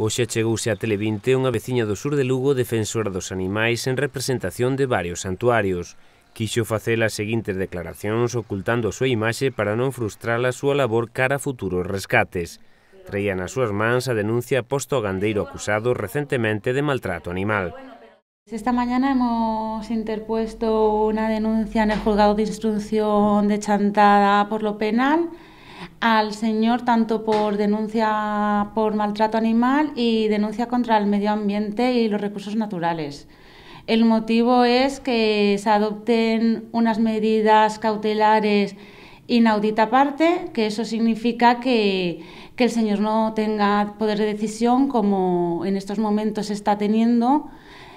Oxe chegouse a Tele20 unha veciña do sur de Lugo defensora dos animais en representación de varios santuarios. Quixo facer as seguintes declaracións ocultando a súa imaxe para non frustrar a súa labor cara a futuros rescates. Traía nas súas mans a denuncia posto ao gandeiro acusado recentemente de maltrato animal. Esta mañana hemos interpuesto unha denuncia en el juzgado de instrucción de Chantada por lo penal al señor tanto por denuncia por maltrato animal y denuncia contra el medio ambiente y los recursos naturales. El motivo es que se adopten unas medidas cautelares inaudita parte, que eso significa que, que el señor no tenga poder de decisión como en estos momentos está teniendo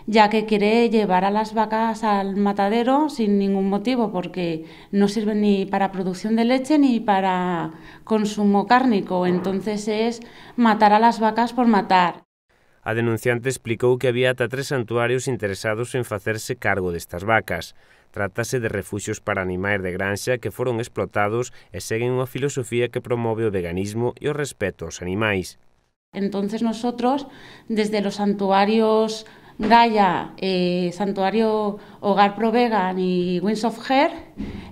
ya que quiere llevar a las vacas al matadero sin ningún motivo, porque no sirven ni para producción de leche ni para consumo cárnico. Entonces es matar a las vacas por matar. A denunciante explicou que había ata tres santuarios interesados en facerse cargo destas vacas. Trátase de refuxios para animais de granxa que foron explotados e seguen unha filosofía que promove o veganismo e o respeto aos animais. Entonces nosotros, desde los santuarios Gaia, eh, Santuario Hogar Provegan y Winds of Hair,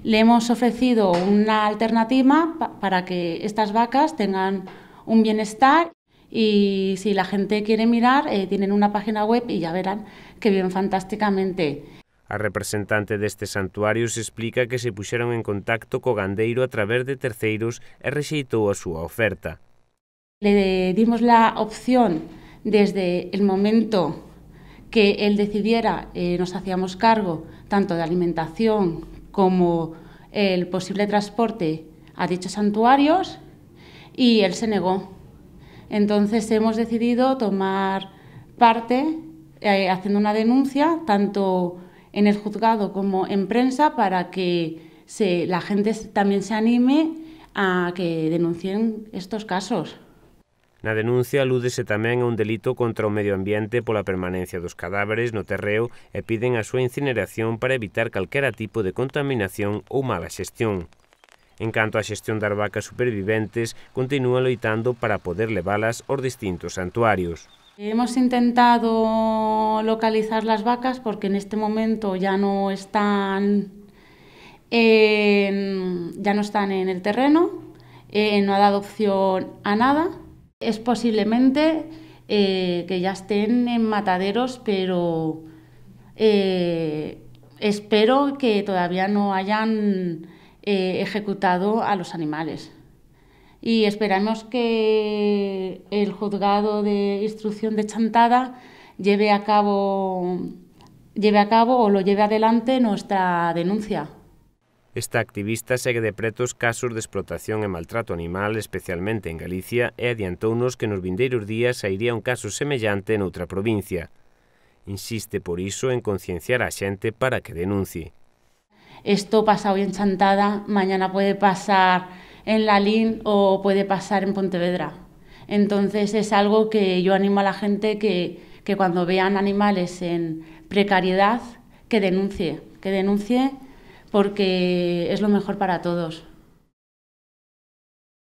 le hemos ofrecido una alternativa para que estas vacas tengan un bienestar y si la gente quiere mirar, eh, tienen una página web y ya verán que viven fantásticamente. A representante de este santuario se explica que se pusieron en contacto con gandeiro a través de terceiros e rexeitou su oferta. Le dimos la opción desde el momento que él decidiera, eh, nos hacíamos cargo tanto de alimentación como el posible transporte a dichos santuarios y él se negó. Entonces hemos decidido tomar parte eh, haciendo una denuncia tanto en el juzgado como en prensa para que se, la gente también se anime a que denuncien estos casos. Na denuncia alúdese tamén a un delito contra o medio ambiente pola permanencia dos cadáveres no terreo e piden a súa incineración para evitar calquera tipo de contaminación ou mala xestión. En canto á xestión das vacas superviventes, continúa loitando para poder leválas aos distintos santuarios. Hemos intentado localizar las vacas porque en este momento ya no están en, ya no están en el terreno, eh, no ha dado opción a nada Es posiblemente eh, que ya estén en mataderos, pero eh, espero que todavía no hayan eh, ejecutado a los animales. Y esperamos que el juzgado de instrucción de Chantada lleve a cabo, lleve a cabo o lo lleve adelante nuestra denuncia. Esta activista sigue de pretos casos de explotación e maltrato animal, especialmente en Galicia, e unos que nos vindeiros días sairía un caso en otra provincia. Insiste, por eso en concienciar a gente para que denuncie. Esto pasa hoy en Chantada, mañana puede pasar en Lalín o puede pasar en Pontevedra. Entonces es algo que yo animo a la gente que, que cuando vean animales en precariedad, que denuncie, que denuncie porque es lo mejor para todos.